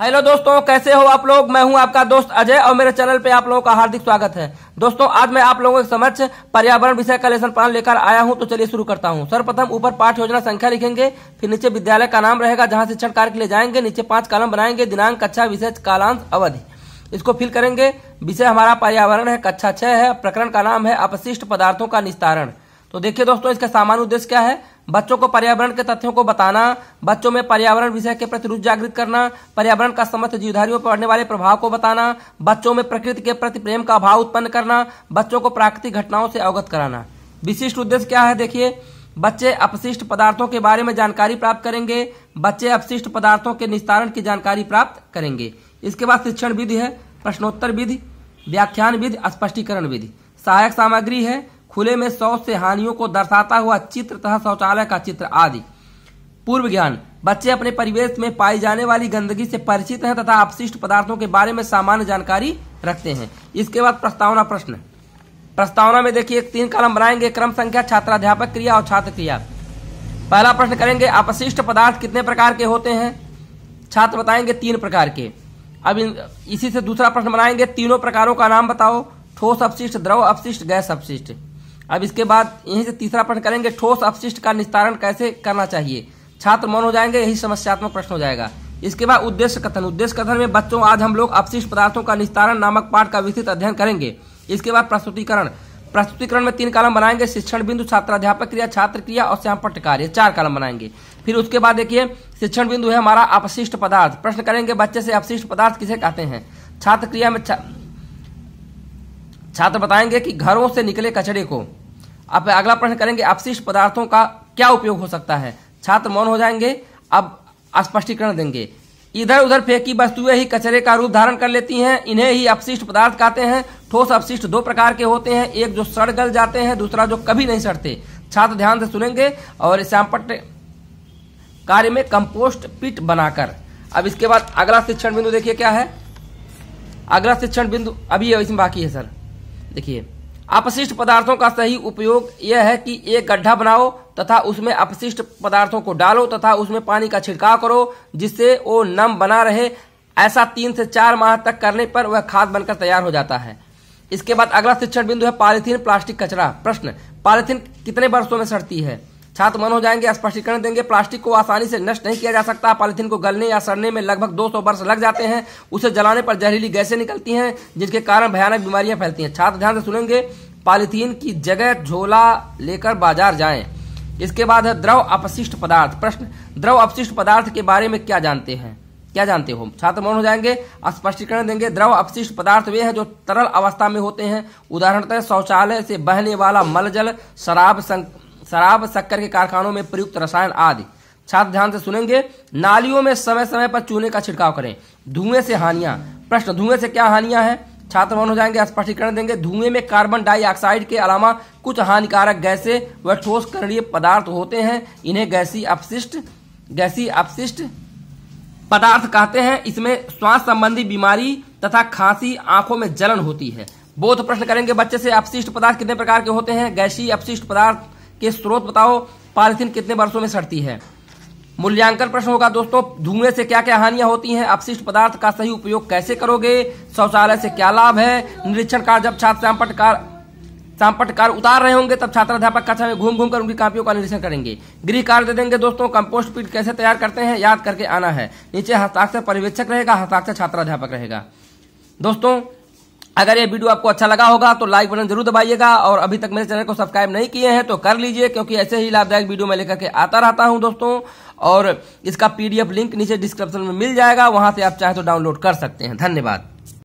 hello दोस्तों कैसे हो आप लोग मैं हूं आपका दोस्त अजय और मेरे चैनल पे आप लोगों का हार्दिक स्वागत है दोस्तों आज मैं आप लोगों के समक्ष पर्यावरण विषय का लेसन प्लान लेकर आया हूं तो चलिए शुरू करता हूं सर्वप्रथम ऊपर पाठ योजना संख्या लिखेंगे फिर नीचे विद्यालय का नाम रहेगा जहां शिक्षण कार्य के लिए जाएंगे नीचे पांच कालम बनाएंगे दिनांक कक्षा विषय कालांश अवधि इसको फिल करेंगे विषय हमारा पर्यावरण है कक्षा छह है प्रकरण का नाम है अपशिष्ट पदार्थों का निस्तारण तो देखिये दोस्तों इसका सामान्य उद्देश्य क्या है बच्चों को पर्यावरण के तथ्यों को बताना बच्चों में पर्यावरण विषय के प्रति रुचि जागृत करना पर्यावरण का समस्त जीवधारियों पर पड़ने वाले प्रभाव को बताना बच्चों में प्रकृति के प्रति प्रेम का अभाव उत्पन्न करना बच्चों को प्राकृतिक घटनाओं से अवगत कराना विशिष्ट उद्देश्य क्या है देखिए बच्चे अपशिष्ट पदार्थों के बारे में जानकारी प्राप्त करेंगे बच्चे अपशिष्ट पदार्थों के निस्तारण की जानकारी प्राप्त करेंगे इसके बाद शिक्षण विधि है प्रश्नोत्तर विधि व्याख्यान विधि स्पष्टीकरण विधि सहायक सामग्री है खुले में शौच से हानियों को दर्शाता हुआ चित्र तथा शौचालय का चित्र आदि पूर्व ज्ञान बच्चे अपने परिवेश में पाई जाने वाली गंदगी से परिचित हैं तथा अपशिष्ट पदार्थों के बारे में सामान्य जानकारी रखते हैं इसके बाद प्रस्तावना प्रश्न प्रस्तावना में देखिए तीन कलम बनाएंगे क्रम संख्या छात्राध्यापक क्रिया और छात्र क्रिया पहला प्रश्न करेंगे अपशिष्ट पदार्थ कितने प्रकार के होते हैं छात्र बताएंगे तीन प्रकार के अब इसी से दूसरा प्रश्न बनाएंगे तीनों प्रकारों का नाम बताओ ठोस अपशिष्ट द्रव अपशिष्ट गैस अपशिष्ट अब इसके बाद यहीं से तीसरा प्रश्न करेंगे ठोस अपशिष्ट का निस्तारण कैसे करना चाहिए छात्र मौन हो जाएंगे यही समस्यात्मक प्रश्न हो जाएगा इसके बाद उद्देश्य कथन उद्देश्य कथन में बच्चों आज हम लोग अपशिष्ट पदार्थों का निस्तारण नामक पाठ का विस्तृत अध्ययन करेंगे इसके बाद प्रस्तुतिकरण प्रस्तुतिकरण में तीन कालम बनाएंगे शिक्षण बिंदु छात्राध्यापक क्रिया छात्र क्रिया और श्यामपट्ट ये चार कालम बनाएंगे फिर उसके बाद देखिए शिक्षण बिंदु है हमारा अपशिष्ट पदार्थ प्रश्न करेंगे बच्चे से अपशिष्ट पदार्थ किसे कहते हैं छात्र क्रिया में छात्र बताएंगे कि घरों से निकले कचरे को अब अगला प्रश्न करेंगे अपशिष्ट पदार्थों का क्या उपयोग हो सकता है छात्र मौन हो जाएंगे अब स्पष्टीकरण देंगे इधर उधर फेंकी वस्तुएं ही कचरे का रूप धारण कर लेती हैं इन्हें ही अपशिष्ट पदार्थ कहते हैं ठोस अपशिष्ट दो प्रकार के होते हैं एक जो सड़ गल जाते हैं दूसरा जो कभी नहीं सड़ते छात्र ध्यान से सुनेंगे और श्यामपट कार्य में कंपोस्ट पिट बनाकर अब इसके बाद अगला शिक्षण बिंदु देखिए क्या है अगला शिक्षण बिंदु अभी इसमें बाकी है सर देखिए अपशिष्ट पदार्थों का सही उपयोग यह है कि एक गड्ढा बनाओ तथा उसमें अपशिष्ट पदार्थों को डालो तथा उसमें पानी का छिड़काव करो जिससे वो नम बना रहे ऐसा तीन से चार माह तक करने पर वह खाद बनकर तैयार हो जाता है इसके बाद अगला शिक्षण बिंदु है पॉलिथीन प्लास्टिक कचरा प्रश्न पॉलिथीन कितने वर्षों में सड़ती है छात्र मन हो जाएंगे स्पष्टीकरण देंगे प्लास्टिक को आसानी से नष्ट नहीं किया जा सकता पॉलिथीन को गलने या सड़ने में लगभग 200 वर्ष लग जाते हैं उसे जलाने पर जहरीली गैसें निकलती हैं जिसके कारण भयानक बीमारियां फैलती हैं छात्र ध्यान से सुनेंगे पॉलिथीन की जगह झोला लेकर बाजार जाए इसके बाद है द्रव अपशिष्ट पदार्थ प्रश्न द्रव अपशिष्ट पदार्थ के बारे में क्या जानते हैं क्या जानते हो छात्र मौन हो जाएंगे स्पष्टीकरण देंगे द्रव अपशिष्ट पदार्थ वे हैं जो तरल अवस्था में होते हैं उदाहरणतः शौचालय से बहने वाला मलजल शराब शराब शक्कर के कारखानों में प्रयुक्त रसायन आदि छात्र ध्यान से सुनेंगे नालियों में समय समय पर चूने का छिड़काव करें धुएं से हानियां प्रश्न धुएं से क्या हानियां हैं छात्र वन हो जाएंगे स्पष्टीकरण देंगे धुएं में कार्बन डाइऑक्साइड के अलावा कुछ हानिकारक गैसें व ठोस करणीय पदार्थ होते हैं इन्हें गैसी अपशिष्ट गैसी अपशिष्ट पदार्थ कहते हैं इसमें श्वास संबंधी बीमारी तथा खांसी आंखों में जलन होती है बोध प्रश्न करेंगे बच्चे से अपशिष्ट पदार्थ कितने प्रकार के होते हैं गैसी अपशिष्ट पदार्थ के स्रोत बताओ पॉलिथीन कितने वर्षों में सड़ती है मूल्यांकन प्रश्न होगा दोस्तों धुएं से क्या क्या हानियां होती हैं अपशिष्ट पदार्थ का सही उपयोग कैसे करोगे शौचालय से क्या लाभ है निरीक्षण कार्य जब छात्र सांपटकार कार सांपट कार उतार रहे होंगे तब छात्र अध्यापक कक्षा में घूम घूम कर उनकी कापियों का निरीक्षण करेंगे गृह कार्य दे देंगे दोस्तों कंपोस्ट पीट कैसे तैयार करते हैं याद करके आना है नीचे हस्ताक्षर पर्यवेक्षक रहेगा हस्ताक्षर छात्राध्यापक रहेगा दोस्तों अगर ये वीडियो आपको अच्छा लगा होगा तो लाइक बटन जरूर दबाइएगा और अभी तक मेरे चैनल को सब्सक्राइब नहीं किए हैं तो कर लीजिए क्योंकि ऐसे ही लाभदायक वीडियो मैं लेकर के आता रहता हूं दोस्तों और इसका पीडीएफ लिंक नीचे डिस्क्रिप्शन में मिल जाएगा वहां से आप चाहे तो डाउनलोड कर सकते हैं धन्यवाद